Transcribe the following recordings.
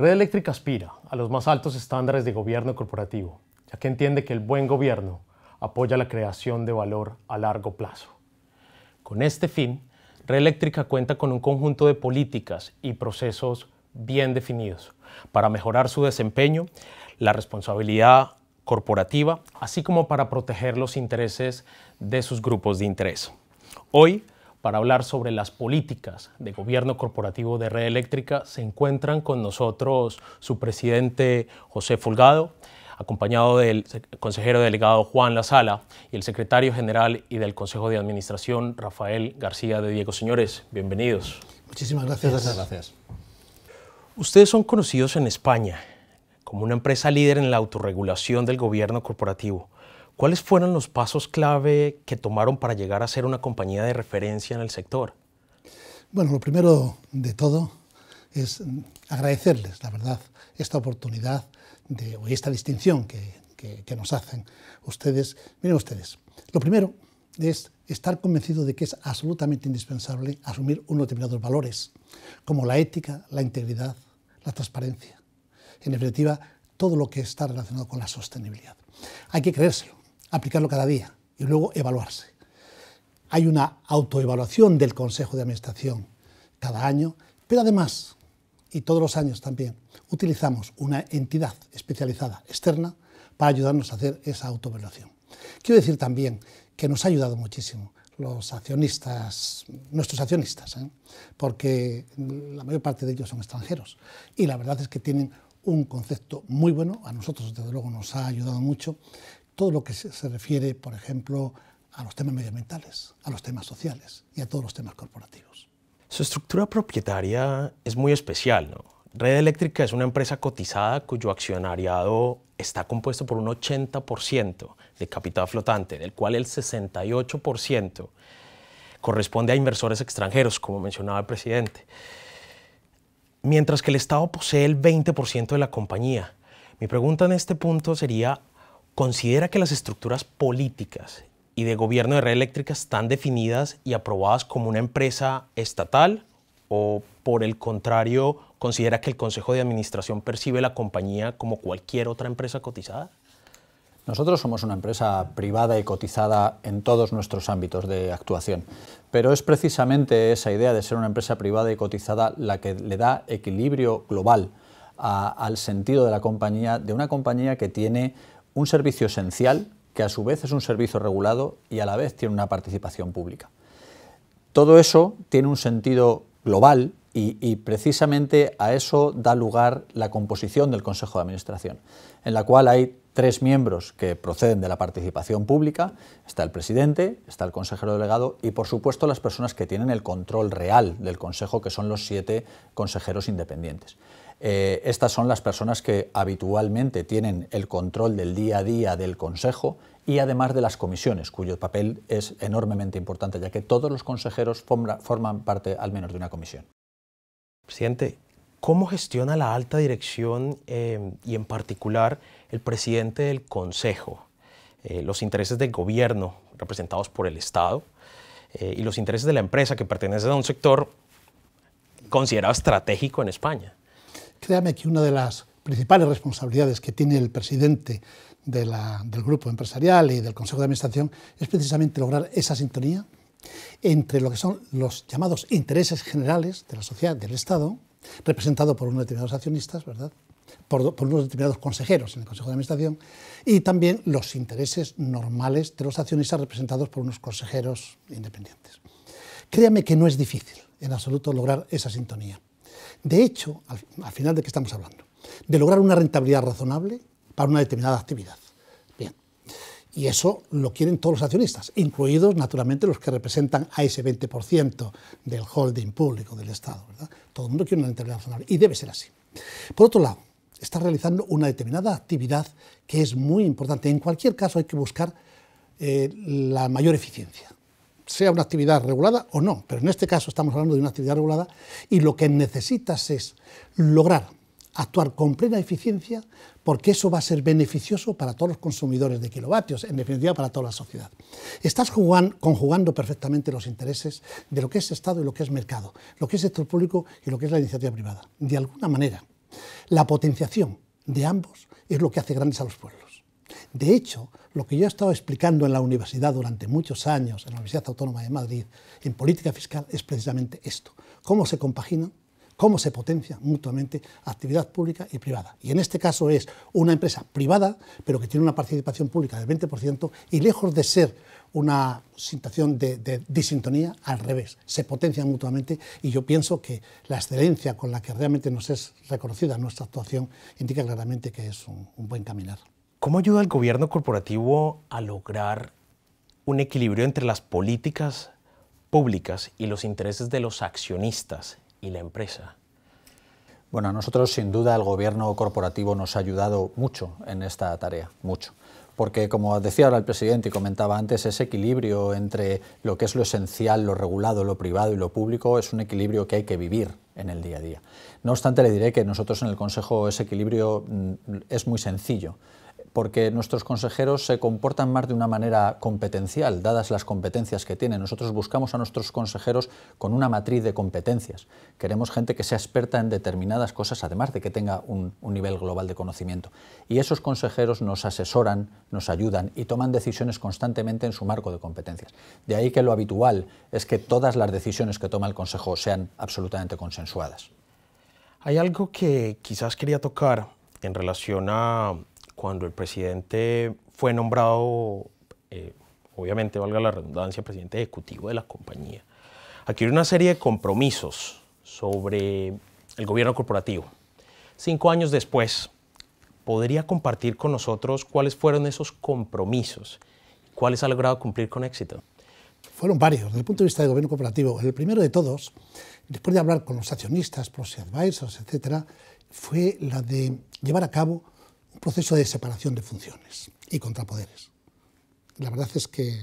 Red Eléctrica aspira a los más altos estándares de gobierno corporativo, ya que entiende que el buen gobierno apoya la creación de valor a largo plazo. Con este fin, Red Eléctrica cuenta con un conjunto de políticas y procesos bien definidos para mejorar su desempeño, la responsabilidad corporativa, así como para proteger los intereses de sus grupos de interés. Hoy para hablar sobre las políticas de gobierno corporativo de Red Eléctrica se encuentran con nosotros su presidente José Fulgado, acompañado del consejero delegado Juan Lazala y el secretario general y del Consejo de Administración Rafael García de Diego. Señores, bienvenidos. Muchísimas gracias. gracias. Ustedes son conocidos en España como una empresa líder en la autorregulación del gobierno corporativo. ¿Cuáles fueron los pasos clave que tomaron para llegar a ser una compañía de referencia en el sector? Bueno, lo primero de todo es mm, agradecerles, la verdad, esta oportunidad de, esta distinción que, que nos hacen ustedes. Miren ustedes, lo primero es estar convencido de que es absolutamente indispensable asumir unos determinados valores, como la ética, la integridad, la transparencia. En definitiva, todo lo que está relacionado con la sostenibilidad. Hay que creérselo aplicarlo cada día y luego evaluarse. Hay una autoevaluación del Consejo de Administración cada año, pero además, y todos los años también, utilizamos una entidad especializada externa para ayudarnos a hacer esa autoevaluación. Quiero decir también que nos ha ayudado muchísimo los accionistas, nuestros accionistas, ¿eh? porque la mayor parte de ellos son extranjeros y la verdad es que tienen un concepto muy bueno, a nosotros desde luego nos ha ayudado mucho, todo lo que se refiere, por ejemplo, a los temas medioambientales, a los temas sociales y a todos los temas corporativos. Su estructura propietaria es muy especial, Red Eléctrica es una empresa cotizada cuyo accionariado está compuesto por un 80% de capital flotante, del cual el 68% corresponde a inversores extranjeros, como mencionaba el presidente. Mientras que el Estado posee el 20% de la compañía. Mi pregunta en este punto sería, considera que las estructuras políticas y de gobierno de red eléctrica están definidas y aprobadas como una empresa estatal o por el contrario considera que el Consejo de Administración percibe la compañía como cualquier otra empresa cotizada? Nosotros somos una empresa privada y cotizada en todos nuestros ámbitos de actuación, pero es precisamente esa idea de ser una empresa privada y cotizada la que le da equilibrio global al sentido de la compañía, de una compañía que tiene un servicio esencial que a su vez es un servicio regulado y a la vez tiene una participación pública. Todo eso tiene un sentido global y, precisamente a eso da lugar la composición del Consejo de Administración, en la cual hay tres miembros que proceden de la participación pública, está el presidente, está el consejero delegado y por supuesto las personas que tienen el control real del Consejo, que son los siete consejeros independientes. Eh, estas son las personas que habitualmente tienen el control del día a día del Consejo y además de las comisiones, cuyo papel es enormemente importante, ya que todos los consejeros forman parte al menos de una comisión. Presidente, ¿cómo gestiona la alta dirección em, y en particular el presidente del Consejo eh, los intereses del gobierno representados por el Estado eh, y los intereses de la empresa que pertenece a un sector considerado estratégico en España? Créame que una de las principales responsabilidades que tiene el presidente del grupo empresarial y del Consejo de Administración es precisamente lograr esa sintonía entre lo que son los llamados intereses generales de la sociedad, del Estado, representado por unos determinados accionistas, ¿verdad? Por, por, unos determinados consejeros en el Consejo de Administración, y también los intereses normales de los accionistas representados por unos consejeros independientes. Créame que no es difícil en absoluto lograr esa sintonía. De hecho, al, final de qué estamos hablando, de lograr una rentabilidad razonable para una determinada actividad. Bien, y eso lo quieren todos los accionistas, incluidos naturalmente los que representan a ese 20% del holding público del Estado. Todo el mundo quiere una rentabilidad razonable y debe ser así. Por otro lado, está realizando una determinada actividad que es muy importante. En cualquier caso hay que buscar eh, la mayor eficiencia sea una actividad regulada o no, pero en este caso estamos hablando de una actividad regulada y lo que necesitas es lograr actuar con plena eficiencia porque eso va a ser beneficioso para todos los consumidores de kilovatios, en definitiva para toda la sociedad. Estás conjugando perfectamente los intereses de lo que es Estado y lo que es mercado, lo que es sector público y lo que es la iniciativa privada. De alguna manera, la potenciación de ambos es lo que hace grandes a los pueblos. De hecho, lo que yo he estado explicando en la universidad durante muchos años, en la Universidad Autónoma de Madrid, en política fiscal, es precisamente esto, cómo se compagina, cómo se potencia mutuamente actividad pública y privada. Y en este caso es una empresa privada, pero que tiene una participación pública del 20% y lejos de ser una situación de, disintonía, al revés, se potencian mutuamente y yo pienso que la excelencia con la que realmente nos es reconocida nuestra actuación indica claramente que es un buen caminar. ¿Cómo ayuda el gobierno corporativo a lograr un equilibrio entre las políticas públicas y los intereses de los accionistas y la empresa? Bueno, a nosotros sin duda el gobierno corporativo nos ha ayudado mucho en esta tarea, mucho porque como decía ahora el presidente y comentaba antes, ese equilibrio entre lo que es lo esencial, lo regulado, lo privado y lo público es un equilibrio que hay que vivir en el día a día. No obstante, le diré que nosotros en el Consejo ese equilibrio mm, es muy sencillo porque nuestros consejeros se comportan más de una manera competencial, dadas las competencias que tienen. Nosotros buscamos a nuestros consejeros con una matriz de competencias. Queremos gente que sea experta en determinadas cosas, además de que tenga un, nivel global de conocimiento. Y esos consejeros nos asesoran, nos ayudan y toman decisiones constantemente en su marco de competencias. De ahí que lo habitual es que todas las decisiones que toma el Consejo sean absolutamente consensuadas. Hay algo que quizás quería tocar en relación a cuando el presidente fue nombrado, eh, obviamente valga la redundancia, presidente ejecutivo de la compañía, adquirió una serie de compromisos sobre el gobierno corporativo. Cinco años después, ¿podría compartir con nosotros cuáles fueron esos compromisos? ¿Cuáles ha logrado cumplir con éxito? Fueron varios, desde el punto de vista del gobierno corporativo. El primero de todos, después de hablar con los accionistas, proxy advisors, etc., fue la de llevar a cabo un proceso de separación de funciones y contrapoderes. La verdad es que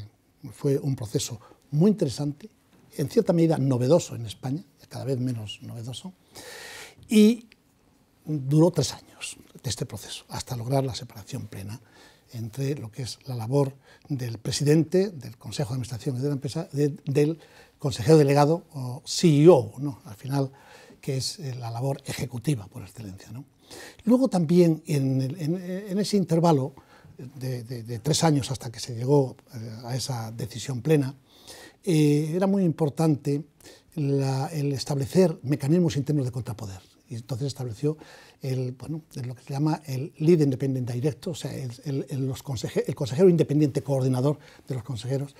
fue un proceso muy interesante, en cierta medida novedoso en España, cada vez menos novedoso, y duró tres años este proceso, hasta lograr la separación plena entre lo que es la labor del presidente, del Consejo de Administración de la empresa, del consejero delegado o CEO, al final, que es eh, la labor ejecutiva por excelencia. ¿no? Luego también en, ese intervalo de, tres años hasta que se llegó eh, a esa decisión plena, eh, era muy importante el establecer mecanismos internos de contrapoder. Y entonces estableció lo que se llama el lead independent directo, o sea, el, consejero independiente coordinador de los consejeros,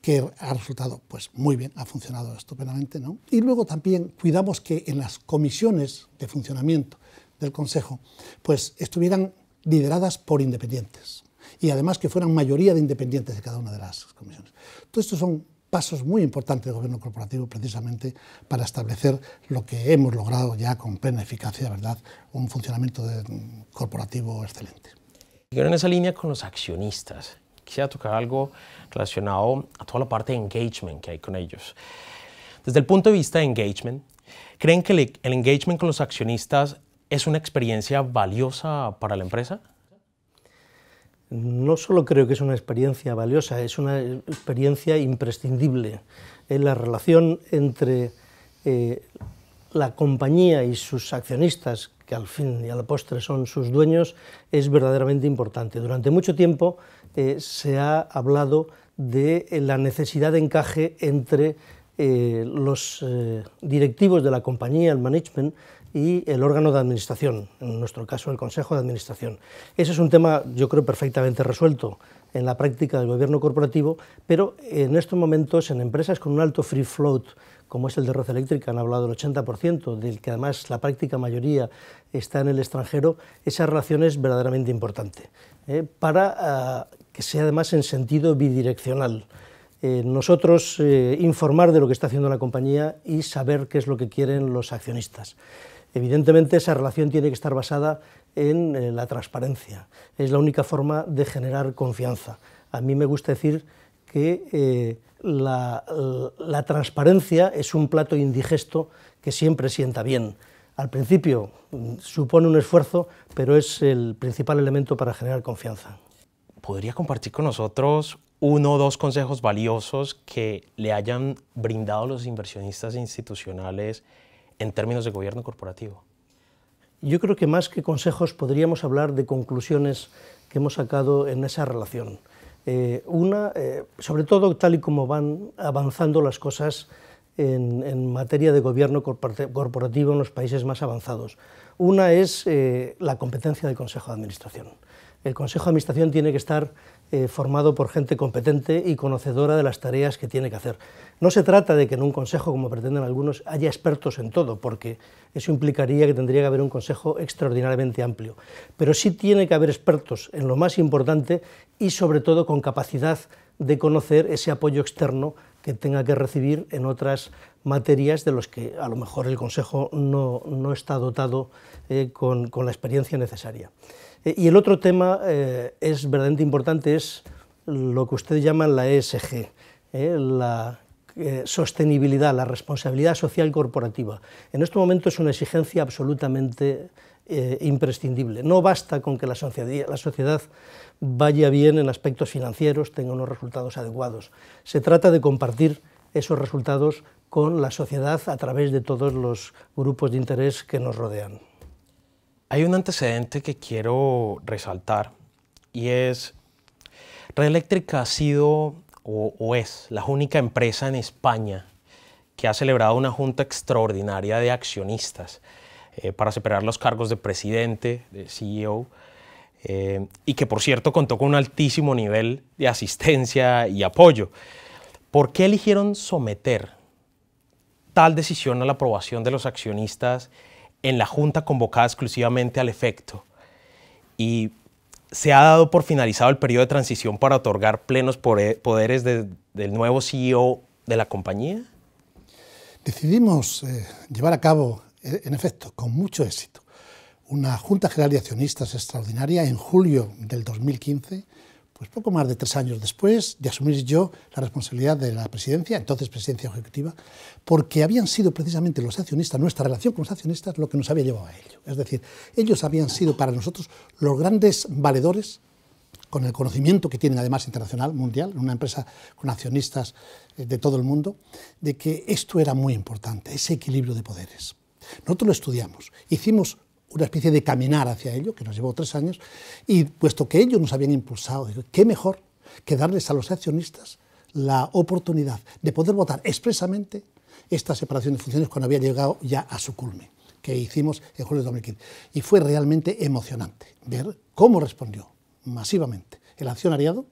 que ha resultado pues, muy bien, ha funcionado estupendamente. ¿no? Y luego también cuidamos que en las comisiones de funcionamiento del Consejo, pues estuvieran lideradas por independientes y además que fueran mayoría de independientes de cada una de las comisiones. Todo esto son pasos muy importantes del gobierno corporativo precisamente para establecer lo que hemos logrado ya con plena eficacia, ¿verdad? Un funcionamiento mm, corporativo excelente. Quiero en esa línea con los accionistas, quisiera tocar algo relacionado a toda la parte de engagement que hay con ellos. Desde el punto de vista de engagement, ¿creen que el engagement con los accionistas ¿Es una experiencia valiosa para la empresa? No solo creo que es una experiencia valiosa, es una experiencia imprescindible. En la relación entre eh, la compañía y sus accionistas, que al fin y a la postre son sus dueños, es verdaderamente importante. Durante mucho tiempo eh, se ha hablado de eh, la necesidad de encaje entre los directivos de la compañía, el management, y el órgano de administración, en nuestro caso el Consejo de Administración. Ese es un tema, yo creo, perfectamente resuelto en la práctica del gobierno corporativo, pero en estos momentos en empresas con un alto free float, como es el de Red Eléctrica, han hablado del 80%, del que además la práctica mayoría está en el extranjero, esa relación es verdaderamente importante, ¿eh? para ah, que sea además en sentido bidireccional. Eh, nosotros eh, informar de lo que está haciendo la compañía y saber qué es lo que quieren los accionistas. Evidentemente esa relación tiene que estar basada en eh, la transparencia. Es la única forma de generar confianza. A mí me gusta decir que la transparencia es un plato indigesto que siempre sienta bien. Al principio mm, supone un esfuerzo, pero es el principal elemento para generar confianza. ¿Podría compartir con nosotros uno o dos consejos valiosos que le hayan brindado los inversionistas institucionales en términos de gobierno corporativo? Yo creo que más que consejos podríamos hablar de conclusiones que hemos sacado en esa relación. Eh, una, eh, sobre todo tal y como van avanzando las cosas en, materia de gobierno corporativo en los países más avanzados. Una es eh, la competencia del Consejo de Administración el Consejo de Administración tiene que estar eh, formado por gente competente y conocedora de las tareas que tiene que hacer. No se trata de que en un consejo, como pretenden algunos, haya expertos en todo, porque eso implicaría que tendría que haber un consejo extraordinariamente amplio. Pero sí tiene que haber expertos en lo más importante y sobre todo con capacidad de conocer ese apoyo externo que tenga que recibir en otras materias de los que a lo mejor el Consejo no, está dotado eh, con, la experiencia necesaria. Eh, y el otro tema eh, es verdaderamente importante, es lo que ustedes llaman la ESG, la sostenibilidad, la responsabilidad social corporativa. En este momento es una exigencia absolutamente eh, imprescindible. No basta con que la sociedad, vaya bien en aspectos financieros, tenga unos resultados adecuados. Se trata de compartir esos resultados con la sociedad a través de todos los grupos de interés que nos rodean. Hay un antecedente que quiero resaltar y es, Red ha sido o, es la única empresa en España que ha celebrado una junta extraordinaria de accionistas. Eh, para separar los cargos de presidente, de CEO, eh, y que por cierto contó con un altísimo nivel de asistencia y apoyo. ¿Por qué eligieron someter tal decisión a la aprobación de los accionistas en la junta convocada exclusivamente al efecto? Y se ha dado por finalizado el periodo de transición para otorgar plenos poderes del nuevo CEO de la compañía? Decidimos eh, llevar a cabo eh, en efecto, con mucho éxito, una Junta General de Accionistas extraordinaria en julio del 2015, pues poco más de tres años después de asumir yo la responsabilidad de la presidencia, entonces presidencia ejecutiva, porque habían sido precisamente los accionistas, nuestra relación con los accionistas, lo que nos había llevado a ello. Es decir, ellos habían sido para nosotros los grandes valedores con el conocimiento que tienen además internacional, mundial, una empresa con accionistas eh, de todo el mundo, de que esto era muy importante, ese equilibrio de poderes. Nosotros lo estudiamos, hicimos una especie de caminar hacia ello, que nos llevó tres años, y puesto que ellos nos habían impulsado, qué mejor que darles a los accionistas la oportunidad de poder votar expresamente esta separación de funciones cuando había llegado ya a su culmen, que hicimos en julio de 2015. Y fue realmente emocionante ver cómo respondió masivamente el accionariado,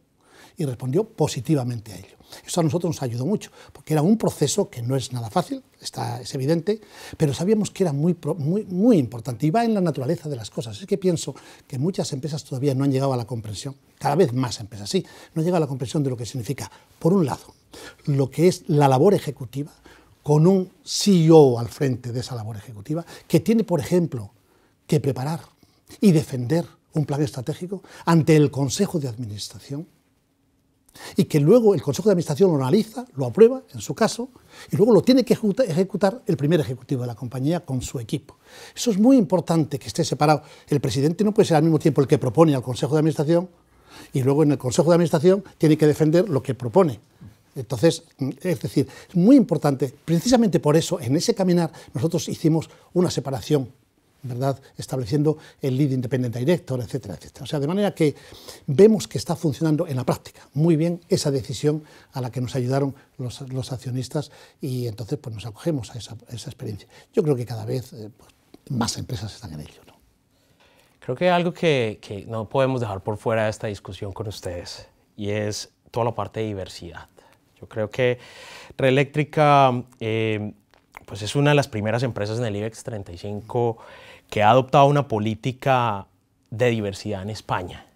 y respondió positivamente a ello. Eso a nosotros nos ayudó mucho, porque era un proceso que no es nada fácil, está, es evidente, pero sabíamos que era muy, muy, muy importante y va en la naturaleza de las cosas. Es que pienso que muchas empresas todavía no han llegado a la comprensión, cada vez más empresas sí, no han a la comprensión de lo que significa, por un lado, lo que es la labor ejecutiva, con un CEO al frente de esa labor ejecutiva, que tiene, por ejemplo, que preparar y defender un plan estratégico ante el Consejo de Administración y que luego el Consejo de Administración lo analiza, lo aprueba, en su caso, y luego lo tiene que ejecutar el primer ejecutivo de la compañía con su equipo. Eso es muy importante que esté separado. El presidente no puede ser al mismo tiempo el que propone al Consejo de Administración y luego en el Consejo de Administración tiene que defender lo que propone. Entonces, mm, es decir, es muy importante. Precisamente por eso, en ese caminar, nosotros hicimos una separación ¿verdad? estableciendo el lead independent director, etcétera, etcétera. O sea, de manera que vemos que está funcionando en la práctica muy bien esa decisión a la que nos ayudaron los, los accionistas y entonces pues, nos acogemos a esa, esa experiencia. Yo creo que cada vez eh, pues, más empresas están en ello. Creo que algo que, que no podemos dejar por fuera de esta discusión con ustedes y es toda la parte de diversidad. Yo creo que Reeléctrica... Eh, pues es una de las primeras empresas en el IBEX 35 que ha adoptado una política de diversidad en España.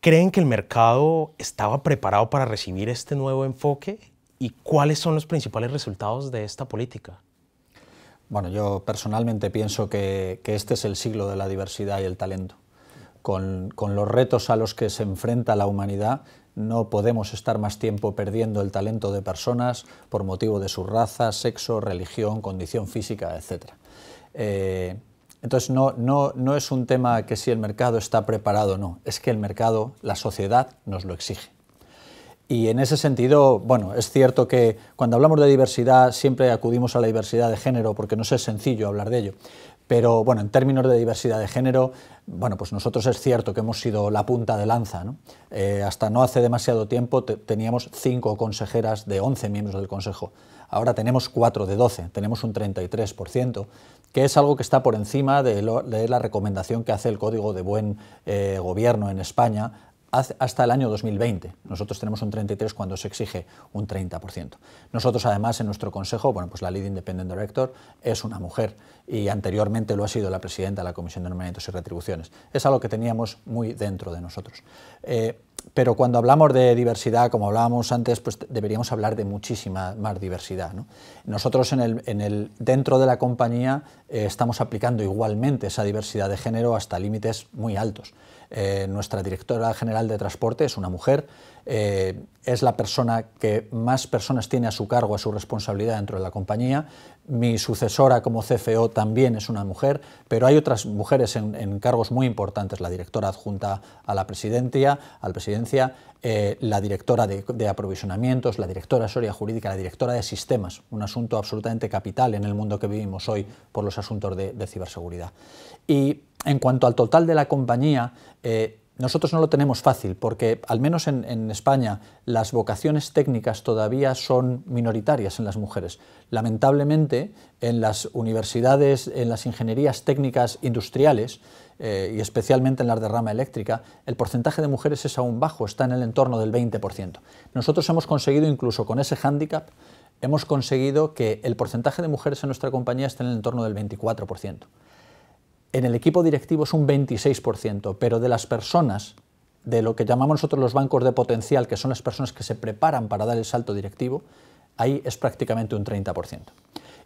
¿Creen que el mercado estaba preparado para recibir este nuevo enfoque? ¿Y cuáles son los principales resultados de esta política? Bueno, yo personalmente pienso que, este es el siglo de la diversidad y el talento. con, los retos a los que se enfrenta la humanidad, no podemos estar más tiempo perdiendo el talento de personas por motivo de su raza, sexo, religión, condición física, etc. Eh, entonces no, no es un tema que si el mercado está preparado o no, es que el mercado, la sociedad nos lo exige. Y en ese sentido, bueno, es cierto que cuando hablamos de diversidad siempre acudimos a la diversidad de género porque no es sencillo hablar de ello. Pero bueno, en términos de diversidad de género, bueno, pues nosotros es cierto que hemos sido la punta de lanza. Eh, hasta no hace demasiado tiempo teníamos cinco consejeras de 11 miembros del Consejo. Ahora tenemos cuatro de 12, tenemos un 33%, que es algo que está por encima de, la recomendación que hace el Código de Buen eh, Gobierno en España hasta el año 2020. Nosotros tenemos un 33 cuando se exige un 30%. Nosotros además en nuestro consejo, pues la lead independent director es una mujer y anteriormente lo ha sido la presidenta de la Comisión de Nombramientos y Retribuciones. Es algo que teníamos muy dentro de nosotros. Eh, pero cuando hablamos de diversidad, como hablábamos antes, pues deberíamos hablar de muchísima más diversidad. Nosotros en dentro de la compañía eh, estamos aplicando igualmente esa diversidad de género hasta límites muy altos. Eh, nuestra directora general de transporte es una mujer, eh, es la persona que más personas tiene a su cargo, a su responsabilidad dentro de la compañía. Mi sucesora como CFO también es una mujer, pero hay otras mujeres en, cargos muy importantes, la directora adjunta a la presidencia, la presidencia eh, la directora de, aprovisionamientos, la directora de asesoría jurídica, la directora de sistemas, un asunto absolutamente capital en el mundo que vivimos hoy por los asuntos de, ciberseguridad. Y en cuanto al total de la compañía, eh, nosotros no lo tenemos fácil porque, al menos en, España, las vocaciones técnicas todavía son minoritarias en las mujeres. Lamentablemente, en las universidades, en las ingenierías técnicas industriales eh, y especialmente en las de rama eléctrica, el porcentaje de mujeres es aún bajo, está en el entorno del 20%. Nosotros hemos conseguido, incluso con ese hándicap, hemos conseguido que el porcentaje de mujeres en nuestra compañía esté en el entorno del 24% en el equipo directivo es un 26%, pero de las personas, de lo que llamamos nosotros los bancos de potencial, que son las personas que se preparan para dar el salto directivo, ahí es prácticamente un 30%.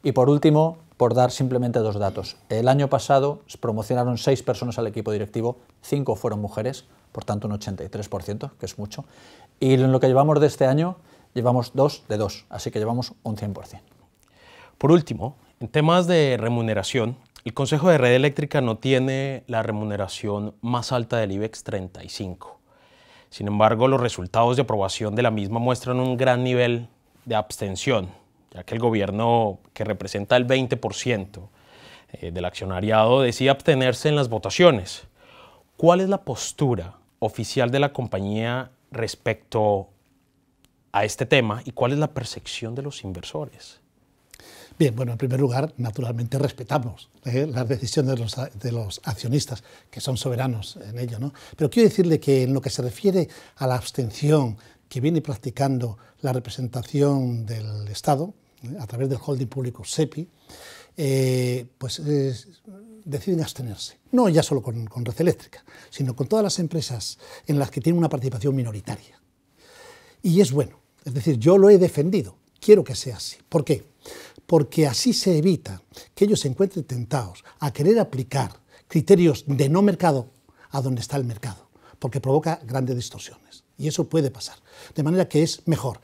Y por último, por dar simplemente dos datos. El año pasado promocionaron seis personas al equipo directivo, cinco fueron mujeres, por tanto un 83%, que es mucho. Y en lo que llevamos de este año, llevamos dos de dos, así que llevamos un 100%. Por último, en temas de remuneración, el Consejo de Red Eléctrica no tiene la remuneración más alta del IBEX 35. Sin embargo, los resultados de aprobación de la misma muestran un gran nivel de abstención, ya que el gobierno, que representa el 20% eh, del accionariado, decide abstenerse en las votaciones. ¿Cuál es la postura oficial de la compañía respecto a este tema y cuál es la percepción de los inversores? Bien, bueno, en primer lugar, naturalmente respetamos ¿eh? las decisiones de los, accionistas, que son soberanos en ello, ¿no? Pero quiero decirle que en lo que se refiere a la abstención que viene practicando la representación del Estado, ¿eh? a través del holding público SEPI, eh, pues deciden abstenerse. No ya solo con, con Red Eléctrica, sino con todas las empresas en las que tienen una participación minoritaria. Y es bueno. Es decir, yo lo he defendido. Quiero que sea así. ¿Por qué? porque así se evita que ellos se encuentren tentados a querer aplicar criterios de no mercado a donde está el mercado, porque provoca grandes distorsiones. Y eso puede pasar. De manera que es mejor.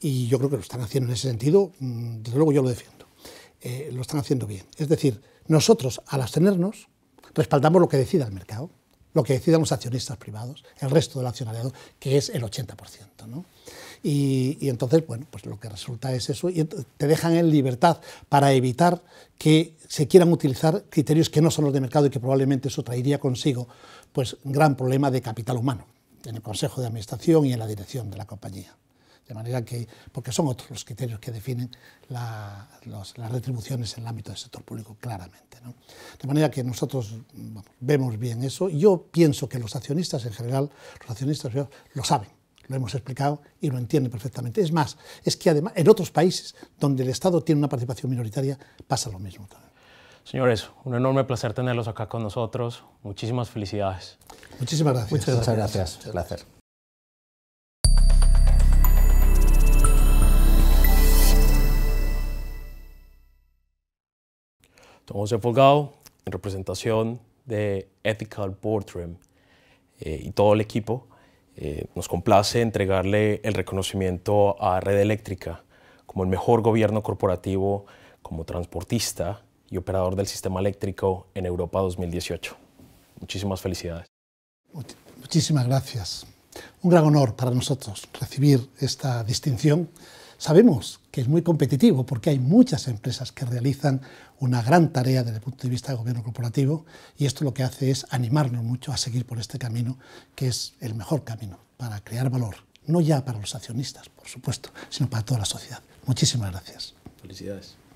Y yo creo que lo están haciendo en ese sentido, mm, desde luego yo lo defiendo. Eh, lo están haciendo bien. Es decir, nosotros al abstenernos respaldamos lo que decida el mercado, lo que decidan los accionistas privados, el resto del accionariado, que es el 80%. ¿no? Y, entonces, bueno, pues lo que resulta es eso. Y te dejan en libertad para evitar que se quieran utilizar criterios que no son los de mercado y que probablemente eso traería consigo pues gran problema de capital humano en el Consejo de Administración y en la dirección de la compañía. De manera que, porque son otros los criterios que definen las retribuciones en el ámbito del sector público, claramente. De manera que nosotros vemos bien eso. Yo pienso que los accionistas en general, los accionistas lo saben lo hemos explicado y lo entiende perfectamente. Es más, es que además en otros países donde el Estado tiene una participación minoritaria pasa lo mismo también. Señores, un enorme placer tenerlos acá con nosotros. Muchísimas felicidades. Muchísimas gracias. Muchas gracias. Un Placer. Don José en representación de Ethical Boardroom eh, y todo el equipo, eh, nos complace entregarle el reconocimiento a Red Eléctrica como el mejor gobierno corporativo, como transportista y operador del sistema eléctrico en Europa 2018. Muchísimas felicidades. muchísimas gracias. Un gran honor para nosotros recibir esta distinción Sabemos que es muy competitivo porque hay muchas empresas que realizan una gran tarea desde el punto de vista del gobierno corporativo y esto lo que hace es animarnos mucho a seguir por este camino, que es el mejor camino para crear valor, no ya para los accionistas, por supuesto, sino para toda la sociedad. Muchísimas gracias. Felicidades.